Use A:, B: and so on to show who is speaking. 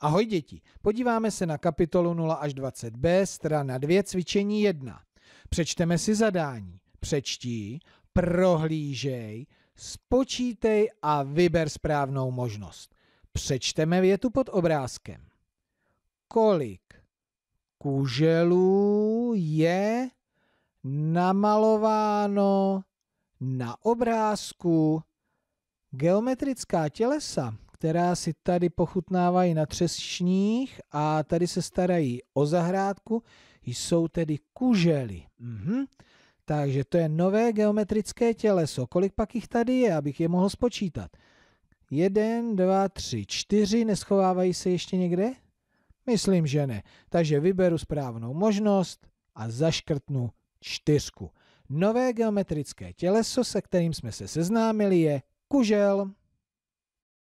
A: Ahoj děti, podíváme se na kapitolu 0 až 20b, strana 2, cvičení 1. Přečteme si zadání. Přečti, prohlížej, spočítej a vyber správnou možnost. Přečteme větu pod obrázkem. Kolik kuželů je namalováno na obrázku geometrická tělesa? která si tady pochutnávají na třesčních a tady se starají o zahrádku, jsou tedy kužely. Mhm. Takže to je nové geometrické těleso. Kolik pak jich tady je, abych je mohl spočítat? Jeden, dva, tři, čtyři. Neschovávají se ještě někde? Myslím, že ne. Takže vyberu správnou možnost a zaškrtnu čtyřku. Nové geometrické těleso, se kterým jsme se seznámili, je kužel.